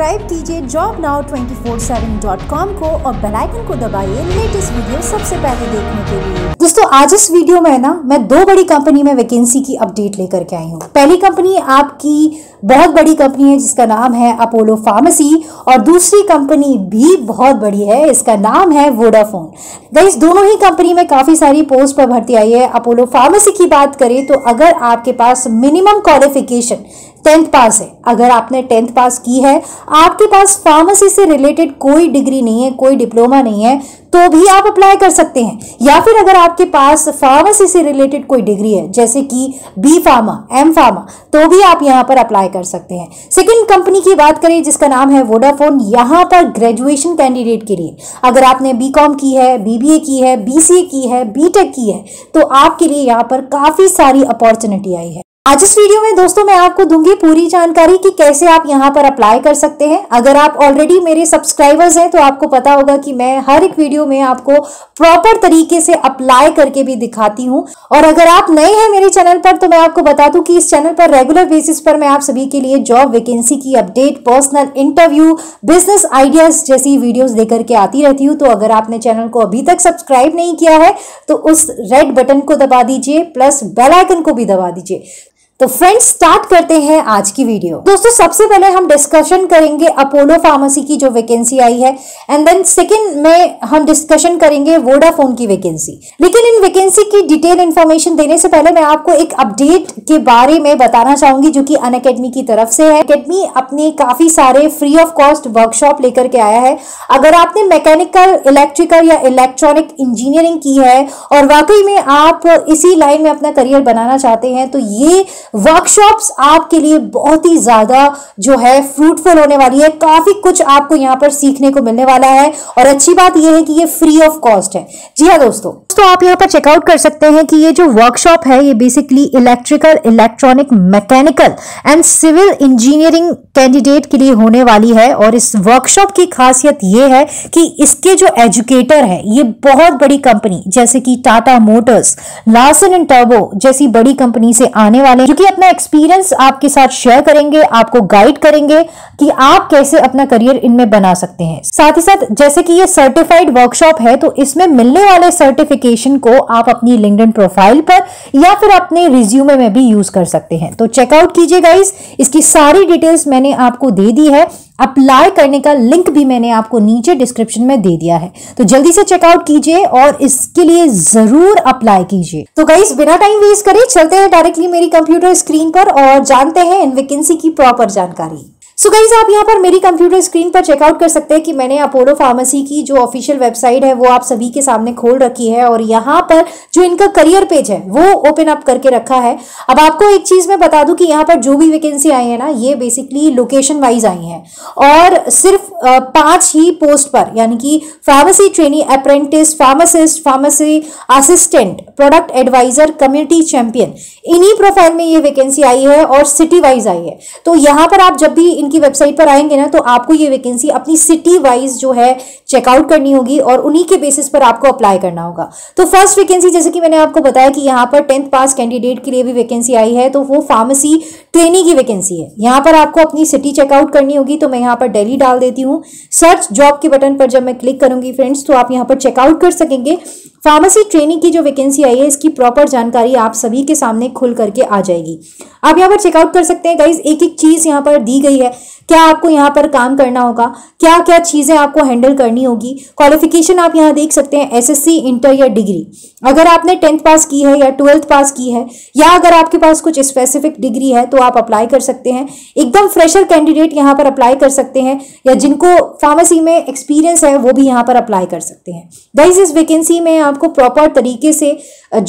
Subscribe कीजिए job now twenty को और बेलाइकन को दबाइए लेटेस्ट वीडियो सबसे पहले देखने के लिए दोस्तों आज इस वीडियो में ना मैं दो बड़ी कंपनी में वैकेंसी की अपडेट लेकर के आई हूँ पहली कंपनी आपकी बहुत बड़ी कंपनी है जिसका नाम है अपोलो फार्मेसी और दूसरी कंपनी भी बहुत बड़ी है इसका नाम है वोडाफोन गई दोनों ही कंपनी में काफ़ी सारी पोस्ट पर भर्ती आई है अपोलो फार्मेसी की बात करें तो अगर आपके पास मिनिमम क्वालिफिकेशन टेंथ पास है अगर आपने टेंथ पास की है आपके पास फार्मेसी से रिलेटेड कोई डिग्री नहीं है कोई डिप्लोमा नहीं है तो भी आप अप्लाई कर सकते हैं या फिर अगर आपके पास फार्मेसी से रिलेटेड कोई डिग्री है जैसे कि बी फार्मा एम फार्मा तो भी आप यहाँ पर अप्लाई कर सकते हैं सेकेंड कंपनी की बात करें जिसका नाम है वोडाफोन यहाँ पर ग्रेजुएशन कैंडिडेट के लिए अगर आपने बी कॉम की है बी की है बी सी ए की है बी टेक की है तो आपके लिए यहाँ पर काफ़ी सारी अपॉर्चुनिटी आई है आज इस वीडियो में दोस्तों मैं आपको दूंगी पूरी जानकारी कि कैसे आप यहां पर अप्लाई कर सकते हैं अगर आप ऑलरेडी मेरे सब्सक्राइबर्स हैं तो आपको पता होगा कि मैं हर एक वीडियो में आपको प्रॉपर तरीके से अप्लाई करके भी दिखाती हूं और अगर आप नए हैं मेरे चैनल पर तो मैं आपको बता दूं कि इस चैनल पर रेगुलर बेसिस पर मैं आप सभी के लिए जॉब वैकेंसी की update personal interview business ideas जैसी वीडियोज देकर के आती रहती हूँ तो अगर आपने चैनल को अभी तक सब्सक्राइब नहीं किया है तो उस रेड बटन को दबा दीजिए प्लस बेलाइकन को भी दबा दीजिए तो फ्रेंड्स स्टार्ट करते हैं आज की वीडियो दोस्तों सबसे पहले हम डिस्कशन करेंगे अपोलो फार्मेसी की जो वैकेंसी आई है एंड देन सेकंड में हम डिस्कशन करेंगे वोडाफोन की वैकेंसी लेकिन इन वैकेंसी की डिटेल इन्फॉर्मेशन देने से पहले मैं आपको एक अपडेट के बारे में बताना चाहूंगी जो की अन अकेडमी की तरफ से है अकेडमी अपने काफी सारे फ्री ऑफ कॉस्ट वर्कशॉप लेकर के आया है अगर आपने मैकेनिकल इलेक्ट्रिकल या इलेक्ट्रॉनिक इंजीनियरिंग की है और वाकई में आप इसी लाइन में अपना करियर बनाना चाहते हैं तो ये वर्कशॉप्स आपके लिए बहुत ही ज़्यादा जो है फ्रूटफुल होने वाली है काफ़ी कुछ आपको यहाँ पर सीखने को मिलने वाला है और अच्छी बात यह है कि ये फ्री ऑफ कॉस्ट है जी हाँ दोस्तों तो आप यहाँ पर चेकआउट कर सकते हैं कि ये जो वर्कशॉप है ये basically electrical electronic mechanical and civil engineering candidate के लिए होने वाली है और इस वर्कशॉप की खासियत ये है कि इसके जो एजुकेटर है ये बहुत बड़ी कंपनी जैसे कि टाटा मोटर्स लार्सन एंड टर्बो जैसी बड़ी कंपनी से आने वाले जो ही अपना एक्सपीरियंस आपके साथ शेयर करेंगे आपको गाइड करेंगे कि आप कैसे अपना करियर इनमें बना सकते हैं साथ ही साथ जैसे कि ये सर्टिफाइड वर्कशॉप है तो इसमें मिलने वाले सर्टिफिकेशन को आप अपनी लिंकड प्रोफाइल पर या फिर अपने रिज्यूमे में भी यूज कर सकते हैं तो चेकआउट कीजिए गाइज इसकी सारी डिटेल्स मैंने आपको दे दी है अप्लाई करने का लिंक भी मैंने आपको नीचे डिस्क्रिप्शन में दे दिया है तो जल्दी से चेकआउट कीजिए और इसके लिए जरूर अप्लाई कीजिए तो कई बिना टाइम वेस्ट करे चलते हैं डायरेक्टली मेरी कंप्यूटर स्क्रीन पर और जानते हैं इन वैकेंसी की प्रॉपर जानकारी सो so गाइज आप यहाँ पर मेरी कंप्यूटर स्क्रीन पर चेकआउट कर सकते हैं कि मैंने अपोलो फार्मेसी की जो ऑफिशियल वेबसाइट है वो आप सभी के सामने खोल रखी है और यहाँ पर जो इनका करियर पेज है वो ओपन अप करके रखा है अब आपको एक चीज़ मैं बता दूं कि यहाँ पर जो भी वैकेंसी आई है ना ये बेसिकली लोकेशन वाइज आई है और सिर्फ पांच ही पोस्ट पर यानी कि pharmacy training apprentice pharmacist pharmacy assistant product advisor community champion इन्हीं प्रोफाइल में ये वैकेंसी आई है और सिटी वाइज आई है तो यहाँ पर आप जब भी इन इनकी वेबसाइट पर आएंगे ना तो आपको ये वैकेंसी अपनी सिटी वाइज जो है चेकआउट करनी होगी और उन्हीं के बेसिस पर आपको अप्लाई करना होगा तो फर्स्ट वैकेंसी जैसे कि मैंने आपको बताया कि यहाँ पर टेंथ पास कैंडिडेट के लिए भी वैकेंसी आई है तो वो फार्मेसी ट्रेनी की वैकेंसी है यहाँ पर आपको अपनी सिटी चेकआउट करनी होगी तो मैं यहाँ पर डेली डाल देती हूँ सर्च जॉब के बटन पर जब मैं क्लिक करूंगी फ्रेंड्स तो आप यहाँ पर चेकआउट कर सकेंगे फार्मेसी ट्रेनिंग की जो वैकेंसी आई है इसकी प्रॉपर जानकारी आप सभी के सामने खुल करके आ जाएगी आप यहाँ पर चेकआउट कर सकते हैं गाइज एक एक चीज़ यहाँ पर दी गई है क्या आपको यहाँ पर काम करना होगा क्या क्या चीज़ें आपको हैंडल करनी होगी क्वालिफिकेशन आप यहाँ देख सकते हैं एसएससी इंटर या डिग्री अगर आपने टेंथ पास की है या ट्वेल्थ पास की है या अगर आपके पास कुछ स्पेसिफिक डिग्री है तो आप अप्लाई कर सकते हैं एकदम फ्रेशर कैंडिडेट यहाँ पर अप्लाई कर सकते हैं या जिनको फार्मेसी में एक्सपीरियंस है वो भी यहाँ पर अप्लाई कर सकते हैं वाइज इस वैकेंसी में आपको प्रॉपर तरीके से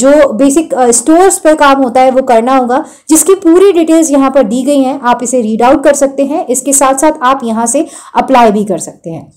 जो बेसिक स्टोर्स पर काम होता है वो करना होगा जिसकी पूरी डिटेल्स यहाँ पर दी गई हैं आप इसे रीड आउट कर सकते हैं इसके के साथ साथ आप यहाँ से अप्लाई भी कर सकते हैं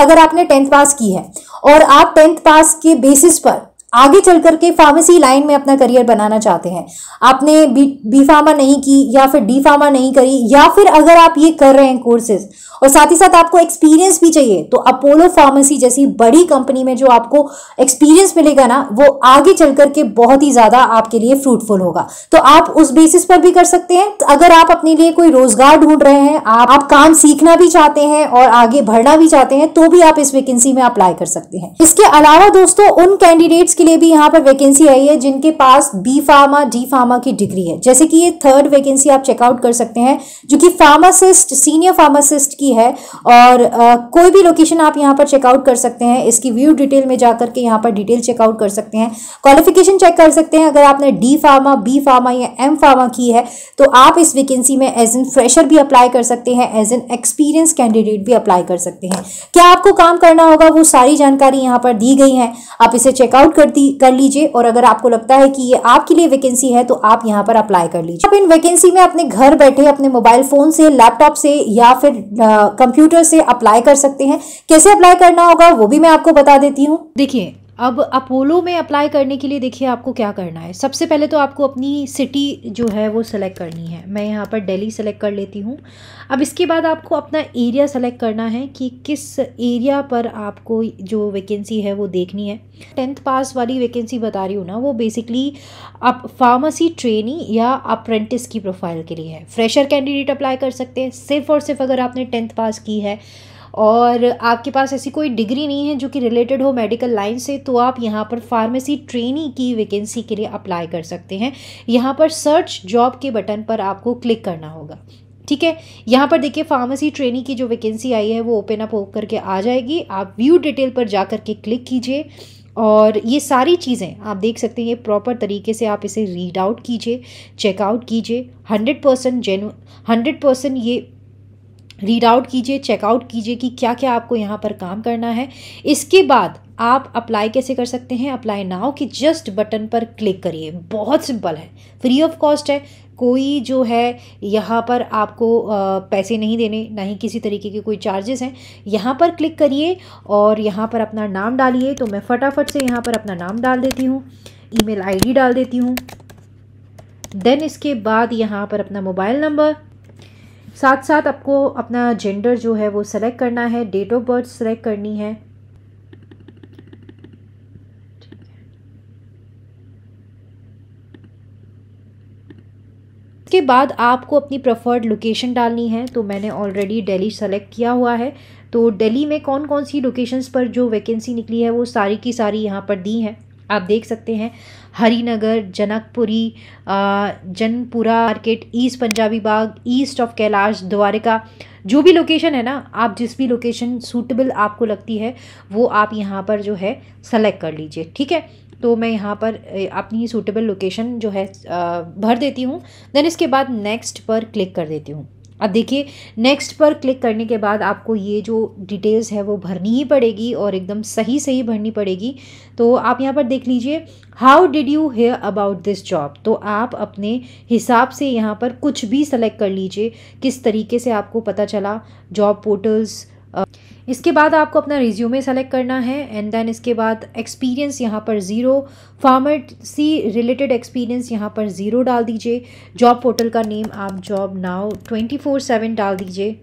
अगर आपने टेंथ पास की है और आप टेंथ पास के बेसिस पर आगे चल करके फार्मेसी लाइन में अपना करियर बनाना चाहते हैं आपने बी बी फार्मा नहीं की या फिर डी फार्मा नहीं करी या फिर अगर आप ये कर रहे हैं कोर्सेज और साथ ही साथ आपको एक्सपीरियंस भी चाहिए तो अपोलो फार्मेसी जैसी बड़ी कंपनी में जो आपको एक्सपीरियंस मिलेगा ना वो आगे चल करके बहुत ही ज़्यादा आपके लिए फ्रूटफुल होगा तो आप उस बेसिस पर भी कर सकते हैं तो अगर आप अपने लिए कोई रोजगार ढूंढ रहे हैं आप, आप काम सीखना भी चाहते हैं और आगे बढ़ना भी चाहते हैं तो भी आप इस वैकेंसी में अप्लाई कर सकते हैं इसके अलावा दोस्तों उन कैंडिडेट्स के लिए भी यहाँ पर वैकेंसी आई है जिनके पास बी फार्मा डी फार्मा की डिग्री है जैसे कि ये थर्ड वैकेंसी आप चेकआउट कर सकते हैं जो कि फार्मासिस्ट सीनियर फार्मासिस्ट की है और आ, कोई भी लोकेशन आप यहाँ पर चेकआउट कर सकते हैं इसकी व्यू डिटेल में जा करके यहाँ पर डिटेल चेकआउट कर सकते हैं क्वालिफिकेशन चेक कर सकते हैं अगर आपने डी फार्मा बी फार्मा या एम फार्मा की है तो आप इस वैकेंसी में एज एन फ्रेशर भी अप्लाई कर सकते हैं एज एन एक्सपीरियंस कैंडिडेट भी अप्लाई कर सकते हैं क्या आपको काम करना होगा वो सारी जानकारी यहाँ पर दी गई है आप इसे चेकआउट कर कर दी कर लीजिए और अगर आपको लगता है कि ये आपके लिए वैकेंसी है तो आप यहाँ पर अप्लाई कर लीजिए आप इन वैकेंसी में अपने घर बैठे अपने मोबाइल फोन से लैपटॉप से या फिर कंप्यूटर से अप्लाई कर सकते हैं कैसे अप्लाई करना होगा वो भी मैं आपको बता देती हूँ देखिए अब अपोलो में अप्लाई करने के लिए देखिए आपको क्या करना है सबसे पहले तो आपको अपनी सिटी जो है वो सेलेक्ट करनी है मैं यहाँ पर दिल्ली सेलेक्ट कर लेती हूँ अब इसके बाद आपको अपना एरिया सेलेक्ट करना है कि किस एरिया पर आपको जो वैकेंसी है वो देखनी है टेंथ पास वाली वैकेंसी बता रही हूँ ना वो बेसिकली आप फार्मेसी ट्रेनी या अप्रेंटिस की प्रोफाइल के लिए है फ्रेशर कैंडिडेट अप्लाई कर सकते हैं सिर्फ और सिर्फ अगर आपने टेंथ पास की है और आपके पास ऐसी कोई डिग्री नहीं है जो कि रिलेटेड हो मेडिकल लाइन से तो आप यहाँ पर फार्मेसी ट्रेनी की वैकेंसी के लिए अप्लाई कर सकते हैं यहाँ पर सर्च जॉब के बटन पर आपको क्लिक करना होगा ठीक है यहाँ पर देखिए फार्मेसी ट्रेनिंग की जो वैकेंसी आई है वो ओपन अप होकर के आ जाएगी आप व्यू डिटेल पर जा के क्लिक कीजिए और ये सारी चीज़ें आप देख सकते हैं ये प्रॉपर तरीके से आप इसे रीड आउट कीजिए चेकआउट कीजिए hundred percent genuine hundred percent ये रीड आउट कीजिए चेकआउट कीजिए कि क्या क्या आपको यहाँ पर काम करना है इसके बाद आप अप्लाई कैसे कर सकते हैं अप्लाई नाउ कि जस्ट बटन पर क्लिक करिए बहुत सिंपल है फ्री ऑफ कॉस्ट है कोई जो है यहाँ पर आपको पैसे नहीं देने ना ही किसी तरीके के कोई चार्जेस हैं यहाँ पर क्लिक करिए और यहाँ पर अपना नाम डालिए तो मैं फटाफट से यहाँ पर अपना नाम डाल देती हूँ ईमेल आईडी डाल देती हूँ देन इसके बाद यहाँ पर अपना मोबाइल नंबर साथ साथ आपको अपना जेंडर जो है वो सेलेक्ट करना है डेट ऑफ बर्थ सेलेक्ट करनी है इसके बाद आपको अपनी प्रेफर्ड लोकेशन डालनी है तो मैंने ऑलरेडी दिल्ली सेलेक्ट किया हुआ है तो दिल्ली में कौन कौन सी लोकेशंस पर जो वैकेंसी निकली है वो सारी की सारी यहाँ पर दी हैं आप देख सकते हैं Harinagar Janakpuri Jangpura market east Punjabi Bagh east of Kailash Dwarka जो भी लोकेशन है ना आप जिस भी लोकेशन सूटेबल आपको लगती है वो आप यहाँ पर जो है सेलेक्ट कर लीजिए ठीक है तो मैं यहाँ पर अपनी सूटेबल लोकेशन जो है भर देती हूँ देन इसके बाद नेक्स्ट पर क्लिक कर देती हूँ अब देखिए नेक्स्ट पर क्लिक करने के बाद आपको ये जो डिटेल्स है वो भरनी ही पड़ेगी और एकदम सही सही भरनी पड़ेगी तो आप यहाँ पर देख लीजिए how did you hear about this job तो आप अपने हिसाब से यहाँ पर कुछ भी सेलेक्ट कर लीजिए किस तरीके से आपको पता चला जॉब पोर्टल्स इसके बाद आपको अपना रिज्यूमे सेलेक्ट करना है एंड देन इसके बाद एक्सपीरियंस यहाँ पर ज़ीरो फार्मेसी रिलेटेड एक्सपीरियंस यहाँ पर ज़ीरो डाल दीजिए जॉब पोर्टल का नेम आप job now twenty four seven डाल दीजिए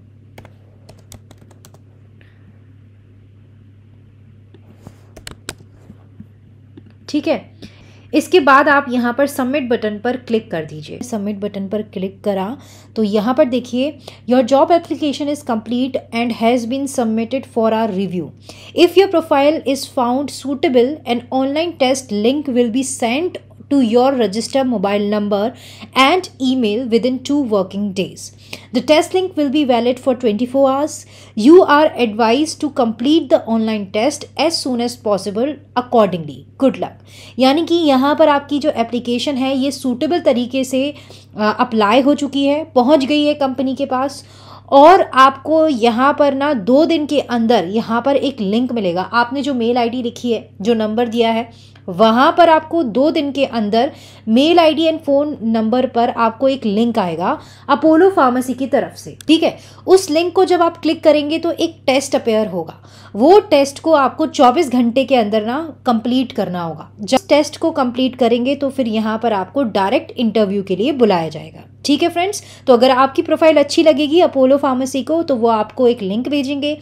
ठीक है इसके बाद आप यहाँ पर सबमिट बटन पर क्लिक कर दीजिए सबमिट बटन पर क्लिक करा तो यहाँ पर देखिए your job application is complete and has been submitted for our review if your profile is found suitable and online test link will be send to your register mobile number and email within two working days. The test link will be valid for 24 hours. You are advised to complete the online test as soon as possible accordingly. Good luck यानी कि यहाँ पर आपकी जो application है ये suitable तरीके से अप्लाई हो चुकी है पहुँच गई है कंपनी के पास और आपको यहाँ पर ना दो दिन के अंदर यहाँ पर एक लिंक मिलेगा आपने जो मेल आईडी लिखी है जो नंबर दिया है वहाँ पर आपको दो दिन के अंदर mail ID and phone number पर आपको एक लिंक आएगा अपोलो फार्मेसी की तरफ से ठीक है उस लिंक को जब आप क्लिक करेंगे तो एक टेस्ट अपेयर होगा वो टेस्ट को आपको 24 घंटे के अंदर ना कंप्लीट करना होगा जब टेस्ट को कंप्लीट करेंगे तो फिर यहाँ पर आपको डायरेक्ट इंटरव्यू के लिए बुलाया जाएगा ठीक है फ्रेंड्स तो अगर आपकी प्रोफाइल अच्छी लगेगी अपोलो फार्मेसी को तो वो आपको एक लिंक भेजेंगे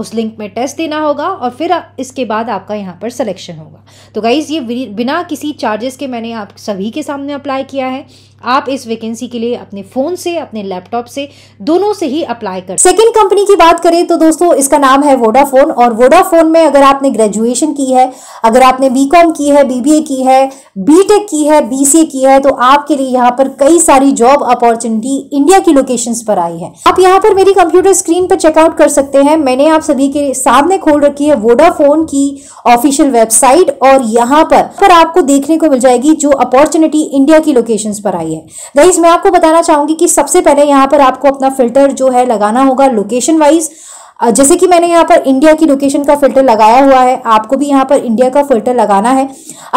उस लिंक में टेस्ट देना होगा और फिर इसके बाद आपका यहाँ पर सिलेक्शन होगा तो गाइज़ ये बिना किसी चार्जेस के मैंने आप सभी के सामने अप्लाई किया है आप इस वैकेंसी के लिए अपने फोन से अपने लैपटॉप से दोनों से ही अप्लाई कर सेकेंड कंपनी की बात करें तो दोस्तों इसका नाम है वोडाफोन और वोडाफोन में अगर आपने ग्रेजुएशन की है अगर आपने बी की है बीबीए की है बी की है बी की है तो आपके लिए यहाँ पर कई सारी जॉब अपॉर्चुनिटी इंडिया की लोकेशन पर आई है आप यहाँ पर मेरी कंप्यूटर स्क्रीन पर चेकआउट कर सकते हैं मैंने आप सभी के सामने खोल रखी है वोडाफोन की ऑफिशियल वेबसाइट और यहाँ पर, पर आपको देखने को मिल जाएगी जो अपॉर्चुनिटी इंडिया की लोकेशन पर आई है है गाइज मैं आपको बताना चाहूंगी कि सबसे पहले यहाँ पर आपको अपना फिल्टर जो है लगाना होगा लोकेशन वाइज जैसे कि मैंने यहाँ पर इंडिया की लोकेशन का फिल्टर लगाया हुआ है आपको भी यहाँ पर इंडिया का फिल्टर लगाना है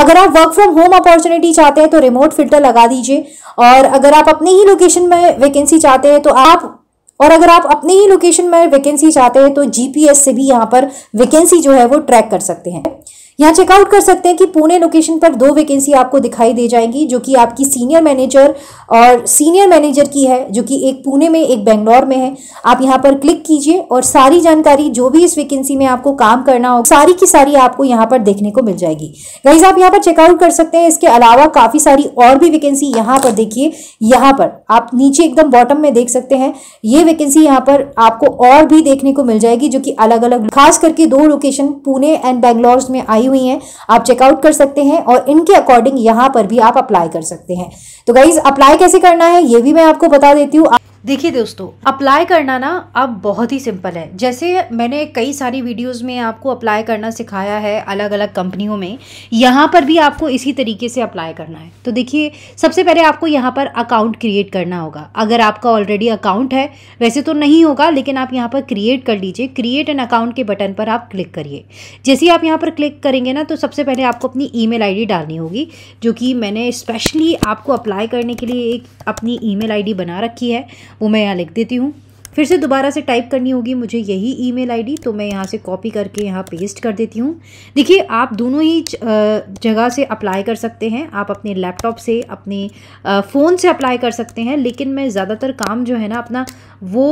अगर आप वर्क फ्रॉम होम अपॉर्चुनिटी चाहते हैं तो रिमोट फिल्टर लगा दीजिए और अगर आप अपनी ही लोकेशन में वैकेंसी चाहते हैं तो आप और अगर आप अपने ही लोकेशन में वैकेंसी चाहते हैं तो जीपीएस से भी यहाँ पर वैकेंसी जो है वो ट्रैक कर सकते हैं यहाँ चेकआउट कर सकते हैं कि पुणे लोकेशन पर दो वैकेंसी आपको दिखाई दे जाएंगी जो कि आपकी सीनियर मैनेजर और सीनियर मैनेजर की है जो कि एक पुणे में एक बेंगलोर में है आप यहाँ पर क्लिक कीजिए और सारी जानकारी जो भी इस वैकेंसी में आपको काम करना हो सारी की सारी आपको यहाँ पर देखने को मिल जाएगी गाइज आप यहाँ पर चेकआउट कर सकते हैं इसके अलावा काफ़ी सारी और भी वैकेंसी यहाँ पर देखिए यहाँ पर आप नीचे एकदम बॉटम में देख सकते हैं ये वैकेंसी यहाँ पर आपको और भी देखने को मिल जाएगी जो कि अलग अलग खास करके दो लोकेशन पुणे एंड बेंगलोर में आई हुई हैं आप चेकआउट कर सकते हैं और इनके अकॉर्डिंग यहाँ पर भी आप अप्लाई कर सकते हैं तो गाइज अप्लाई कैसे करना है ये भी मैं आपको बता देती हूँ देखिए दोस्तों अप्लाई करना ना अब बहुत ही सिंपल है जैसे मैंने कई सारी वीडियोस में आपको अप्लाई करना सिखाया है अलग अलग कंपनियों में यहाँ पर भी आपको इसी तरीके से अप्लाई करना है तो देखिए सबसे पहले आपको यहाँ पर अकाउंट क्रिएट करना होगा अगर आपका ऑलरेडी अकाउंट है वैसे तो नहीं होगा लेकिन आप यहाँ पर क्रिएट कर लीजिए क्रिएट एन अकाउंट के बटन पर आप क्लिक करिए जैसे ही आप यहाँ पर क्लिक करेंगे ना तो सबसे पहले आपको अपनी ई मेल डालनी होगी जो कि मैंने स्पेशली आपको अप्लाई करने के लिए एक अपनी ई मेल बना रखी है वो मैं यहाँ लिख देती हूँ फिर से दोबारा से टाइप करनी होगी मुझे यही ईमेल आईडी तो मैं यहाँ से कॉपी करके यहाँ पेस्ट कर देती हूँ देखिए आप दोनों ही जगह से अप्लाई कर सकते हैं आप अपने लैपटॉप से अपने फ़ोन से अप्लाई कर सकते हैं लेकिन मैं ज़्यादातर काम जो है ना अपना वो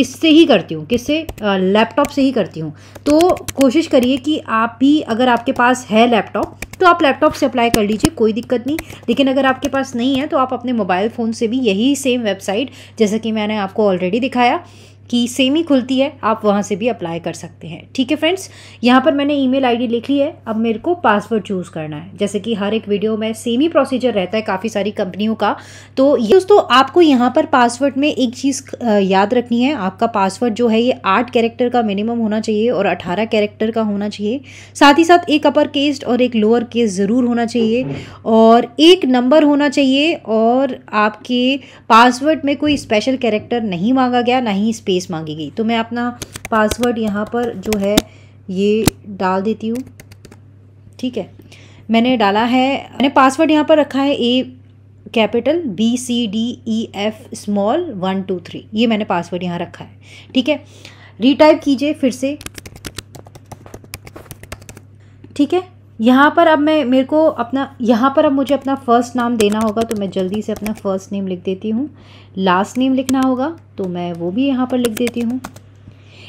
इससे ही करती हूँ किससे लैपटॉप से ही करती हूँ तो कोशिश करिए कि आप भी अगर आपके पास है लैपटॉप तो आप लैपटॉप से अप्लाई कर लीजिए कोई दिक्कत नहीं लेकिन अगर आपके पास नहीं है तो आप अपने मोबाइल फ़ोन से भी यही सेम वेबसाइट जैसे कि मैंने आपको ऑलरेडी ऑलरेडी दिखाया की सेमी खुलती है आप वहाँ से भी अप्लाई कर सकते हैं ठीक है फ्रेंड्स यहाँ पर मैंने ईमेल आईडी लिख ली है अब मेरे को पासवर्ड चूज़ करना है जैसे कि हर एक वीडियो में सेम ही प्रोसीजर रहता है काफ़ी सारी कंपनियों का तो ये दोस्तों आपको यहाँ पर पासवर्ड में एक चीज़ याद रखनी है आपका पासवर्ड जो है ये आठ कैरेक्टर का मिनिमम होना चाहिए और अठारह कैरेक्टर का होना चाहिए साथ ही साथ एक अपर केस्ट और एक लोअर केस ज़रूर होना चाहिए और एक नंबर होना चाहिए और आपके पासवर्ड में कोई स्पेशल कैरेक्टर नहीं मांगा गया ना ही स्पेस स्पेस गई तो मैं अपना पासवर्ड यहाँ पर जो है ये डाल देती हूँ ठीक है मैंने डाला है मैंने पासवर्ड यहाँ पर रखा है A capital B C D E F small one two three ये मैंने पासवर्ड यहाँ रखा है ठीक है रीटाइप कीजिए फिर से ठीक है यहाँ पर अब मैं मेरे को अपना यहाँ पर अब मुझे अपना फ़र्स्ट नाम देना होगा तो मैं जल्दी से अपना फ़र्स्ट नेम लिख देती हूँ लास्ट नेम लिखना होगा तो मैं वो भी यहाँ पर लिख देती हूँ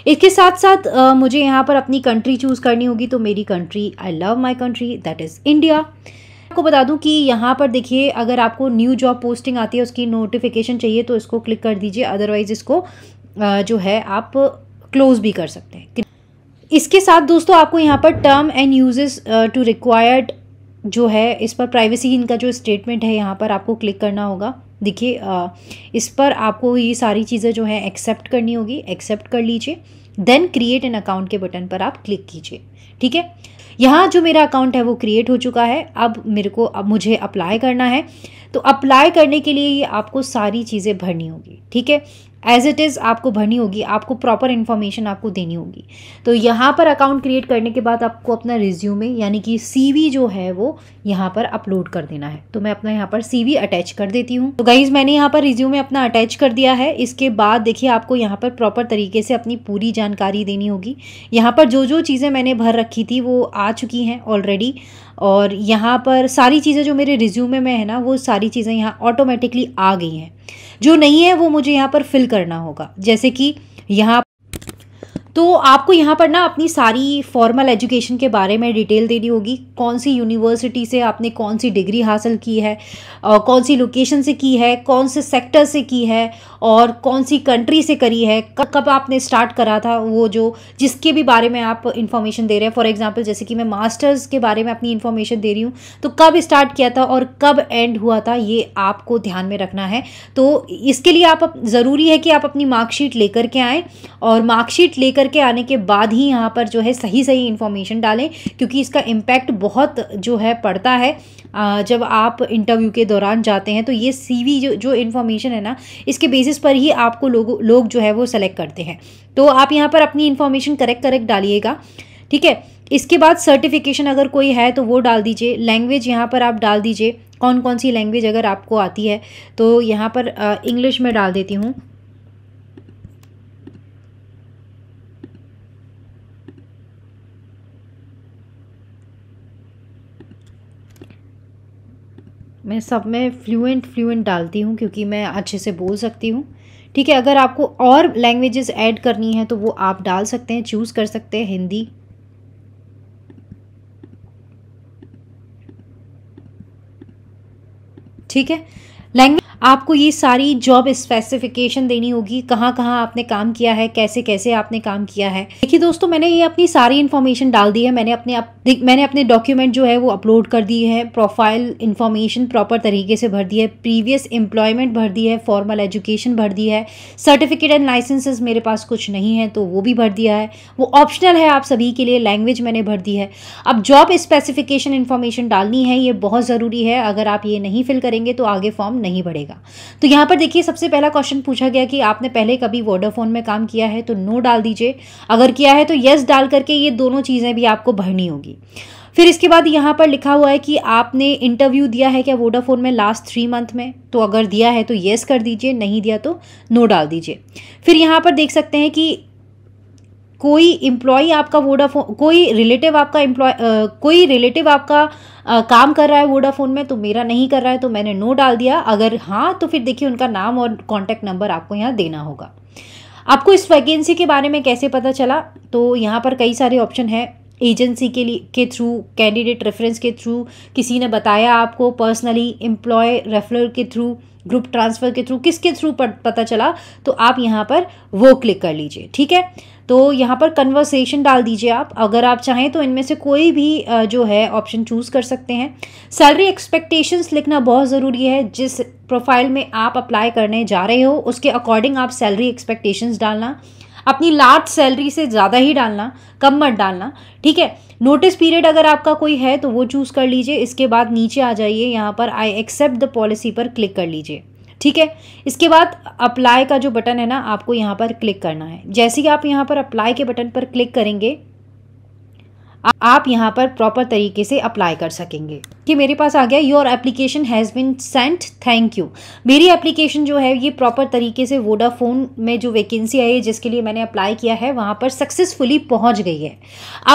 इसके साथ साथ आ, मुझे यहाँ पर अपनी कंट्री चूज़ करनी होगी तो मेरी country I love my country that is India आपको बता दूं कि यहाँ पर देखिए अगर आपको न्यू जॉब पोस्टिंग आती है उसकी नोटिफिकेशन चाहिए तो इसको क्लिक कर दीजिए अदरवाइज़ इसको जो है आप क्लोज़ भी कर सकते हैं इसके साथ दोस्तों आपको यहाँ पर term and uses to required जो है इस पर प्राइवेसी इनका जो स्टेटमेंट है यहाँ पर आपको क्लिक करना होगा देखिए uh, इस पर आपको ये सारी चीज़ें जो है एक्सेप्ट करनी होगी एक्सेप्ट कर लीजिए देन क्रिएट एन अकाउंट के बटन पर आप क्लिक कीजिए ठीक है यहाँ जो मेरा अकाउंट है वो क्रिएट हो चुका है अब मेरे को अब मुझे अप्लाई करना है तो अप्लाई करने के लिए ये आपको सारी चीज़ें भरनी होगी ठीक है एज इट इज़ आपको भरनी होगी आपको प्रॉपर इन्फॉर्मेशन आपको देनी होगी तो यहाँ पर अकाउंट क्रिएट करने के बाद आपको अपना रिज्यूमे यानी कि सी जो है वो यहाँ पर अपलोड कर देना है तो मैं अपना यहाँ पर वी अटैच कर देती हूँ तो गाइज मैंने यहाँ पर रिज्यूमे अपना अटैच कर दिया है इसके बाद देखिए आपको यहाँ पर प्रॉपर तरीके से अपनी पूरी जानकारी देनी होगी यहाँ पर जो जो चीज़ें मैंने भर रखी थी वो आ चुकी हैं ऑलरेडी और यहाँ पर सारी चीज़ें जो मेरे रिज्यूमे में है ना वो सारी चीज़ें यहाँ ऑटोमेटिकली आ गई हैं जो नहीं है वो मुझे यहाँ पर फिल करना होगा जैसे कि यहाँ तो आपको यहाँ पर ना अपनी सारी फॉर्मल एजुकेशन के बारे में डिटेल देनी होगी कौन सी यूनिवर्सिटी से आपने कौन सी डिग्री हासिल की है और कौन सी लोकेशन से की है कौन से सेक्टर से की है और कौन सी कंट्री से करी है कब कब आपने स्टार्ट करा था वो जो जिसके भी बारे में आप इन्फॉर्मेशन दे रहे हैं फॉर एग्जाम्पल जैसे कि मैं मास्टर्स के बारे में अपनी इन्फॉर्मेशन दे रही हूँ तो कब स्टार्ट किया था और कब एंड हुआ था ये आपको ध्यान में रखना है तो इसके लिए आप ज़रूरी है कि आप अपनी मार्कशीट लेकर के आएँ और मार्कशीट लेकर के आने के बाद ही यहाँ पर जो है सही सही इन्फॉर्मेशन डालें क्योंकि इसका इम्पैक्ट बहुत जो है पड़ता है जब आप इंटरव्यू के दौरान जाते हैं तो ये सीवी जो जो इन्फॉर्मेशन है ना इसके बेसिस पर ही आपको लोग लोग जो है वो सेलेक्ट करते हैं तो आप यहाँ पर अपनी इन्फॉर्मेशन करेक्ट करेक्ट डालिएगा ठीक है इसके बाद सर्टिफिकेशन अगर कोई है तो वो डाल दीजिए लैंग्वेज यहाँ पर आप डाल दीजिए कौन कौन सी लैंग्वेज अगर आपको आती है तो यहाँ पर इंग्लिश में डाल देती हूँ मैं सब में फ्लुएंट फ्लुएंट डालती हूँ क्योंकि मैं अच्छे से बोल सकती हूँ ठीक है अगर आपको और लैंग्वेजेस ऐड करनी है तो वो आप डाल सकते हैं चूज़ कर सकते हैं हिंदी ठीक है लैंग्वेज आपको ये सारी जॉब स्पेसिफिकेशन देनी होगी कहाँ कहाँ आपने काम किया है कैसे कैसे आपने काम किया है देखिए दोस्तों मैंने ये अपनी सारी इन्फॉर्मेशन डाल दी है मैंने अपने अप, मैंने अपने डॉक्यूमेंट जो है वो अपलोड कर दिए हैं प्रोफाइल इन्फॉर्मेशन प्रॉपर तरीके से भर दी है प्रीवियस एम्प्लॉयमेंट भर दी है फॉर्मल एजुकेशन भर दी है सर्टिफिकेट एंड लाइसेंसेज मेरे पास कुछ नहीं है तो वो भी भर दिया है वो ऑप्शनल है आप सभी के लिए लैंग्वेज मैंने भर दी है अब जॉब स्पेसिफिकेशन इन्फॉर्मेशन डालनी है ये बहुत ज़रूरी है अगर आप ये नहीं फिल करेंगे तो आगे फॉर्म नहीं बढ़ेगा तो यहाँ पर देखिए सबसे पहला क्वेश्चन पूछा गया कि आपने पहले कभी वोडाफोन में काम किया है तो नो डाल दीजिए अगर किया है तो यस डाल करके ये दोनों चीज़ें भी आपको भरनी होगी फिर इसके बाद यहाँ पर लिखा हुआ है कि आपने इंटरव्यू दिया है क्या वोडाफोन में लास्ट थ्री मंथ में तो अगर दिया है तो येस कर दीजिए नहीं दिया तो नो डाल दीजिए फिर यहाँ पर देख सकते हैं कि कोई इम्प्लॉई आपका वोडाफोन कोई रिलेटिव आपका एम्प्लॉय कोई रिलेटिव आपका आ, काम कर रहा है वोडाफोन में तो मेरा नहीं कर रहा है तो मैंने नो डाल दिया अगर हाँ तो फिर देखिए उनका नाम और कॉन्टैक्ट नंबर आपको यहाँ देना होगा आपको इस वैकेंसी के बारे में कैसे पता चला तो यहाँ पर कई सारे ऑप्शन हैं एजेंसी के लिए के थ्रू कैंडिडेट रेफरेंस के थ्रू किसी ने बताया आपको पर्सनली एम्प्लॉय रेफरल के थ्रू ग्रुप ट्रांसफ़र के थ्रू किसके थ्रू पता चला तो आप यहाँ पर वो क्लिक कर लीजिए ठीक है तो यहाँ पर कन्वर्सेशन डाल दीजिए आप अगर आप चाहें तो इनमें से कोई भी जो है ऑप्शन चूज़ कर सकते हैं सैलरी एक्सपेक्टेशंस लिखना बहुत ज़रूरी है जिस प्रोफाइल में आप अप्लाई करने जा रहे हो उसके अकॉर्डिंग आप सैलरी एक्सपेक्टेशंस डालना अपनी लार्ज सैलरी से ज़्यादा ही डालना कम मत डालना ठीक है नोटिस पीरियड अगर आपका कोई है तो वो चूज़ कर लीजिए इसके बाद नीचे आ जाइए यहाँ पर आई एक्सेप्ट द पॉलिसी पर क्लिक कर लीजिए ठीक है इसके बाद अप्लाई का जो बटन है ना आपको यहाँ पर क्लिक करना है जैसे ही आप यहाँ पर अप्लाई के बटन पर क्लिक करेंगे आप यहाँ पर प्रॉपर तरीके से अप्लाई कर सकेंगे कि मेरे पास आ गया your application has been sent thank you मेरी एप्लीकेशन जो है ये प्रॉपर तरीके से वोडाफोन में जो वैकेंसी आई है जिसके लिए मैंने अप्लाई किया है वहाँ पर सक्सेसफुली पहुँच गई है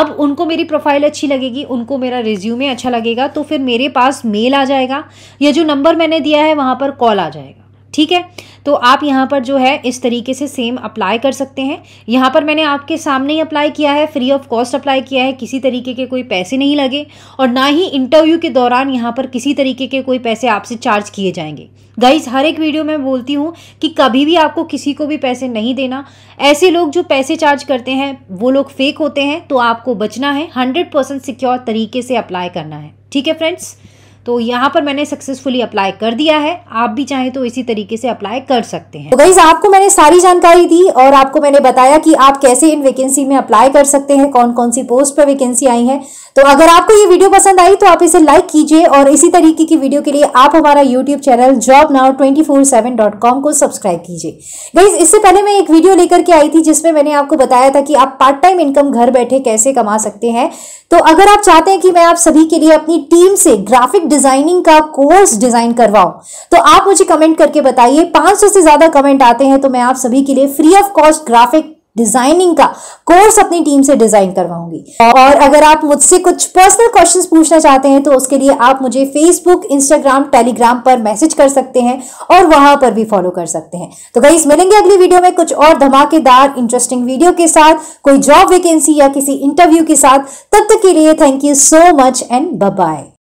अब उनको मेरी प्रोफाइल अच्छी लगेगी उनको मेरा रिज्यूमे अच्छा लगेगा तो फिर मेरे पास मेल आ जाएगा या जो नंबर मैंने दिया है वहाँ पर कॉल आ जाएगा ठीक है तो आप यहाँ पर जो है इस तरीके से सेम अप्लाई कर सकते हैं यहाँ पर मैंने आपके सामने ही अप्लाई किया है फ्री ऑफ कॉस्ट अप्लाई किया है किसी तरीके के कोई पैसे नहीं लगे और ना ही इंटरव्यू के दौरान यहाँ पर किसी तरीके के कोई पैसे आपसे चार्ज किए जाएंगे गाइज हर एक वीडियो में बोलती हूँ कि कभी भी आपको किसी को भी पैसे नहीं देना ऐसे लोग जो पैसे चार्ज करते हैं वो लोग फेक होते हैं तो आपको बचना है हंड्रेड परसेंट सिक्योर तरीके से अप्लाई करना है ठीक है फ्रेंड्स तो यहाँ पर मैंने सक्सेसफुली अप्लाई कर दिया है आप भी चाहें तो इसी तरीके से अप्लाई कर सकते हैं तो गाइज आपको मैंने सारी जानकारी दी और आपको मैंने बताया कि आप कैसे इन वैकेंसी में अप्लाई कर सकते हैं कौन कौन सी पोस्ट पर वैकेंसी आई है तो अगर आपको ये वीडियो पसंद आई तो आप इसे लाइक कीजिए और इसी तरीके की वीडियो के लिए आप हमारा YouTube channel job now twenty four seven dot com को सब्सक्राइब कीजिए गाइज इससे पहले मैं एक वीडियो लेकर के आई थी जिसमें मैंने आपको बताया था कि आप पार्ट टाइम इनकम घर बैठे कैसे कमा सकते हैं तो अगर आप चाहते हैं कि मैं आप सभी के लिए अपनी टीम से ग्राफिक डिजाइनिंग का कोर्स डिजाइन करवाऊं तो आप मुझे कमेंट करके बताइए 500 से ज्यादा कमेंट आते हैं तो मैं आप सभी के लिए free of cost graphic designing का कोर्स अपनी टीम से डिजाइन करवाऊंगी और अगर आप मुझसे कुछ पर्सनल क्वेश्चंस पूछना चाहते हैं तो उसके लिए आप मुझे फेसबुक इंस्टाग्राम टेलीग्राम पर मैसेज कर सकते हैं और वहां पर भी फॉलो कर सकते हैं तो कई मिलेंगे अगली वीडियो में कुछ और धमाकेदार इंटरेस्टिंग वीडियो के साथ कोई जॉब वैकेंसी या किसी इंटरव्यू के साथ तब तक के लिए thank you so much and bye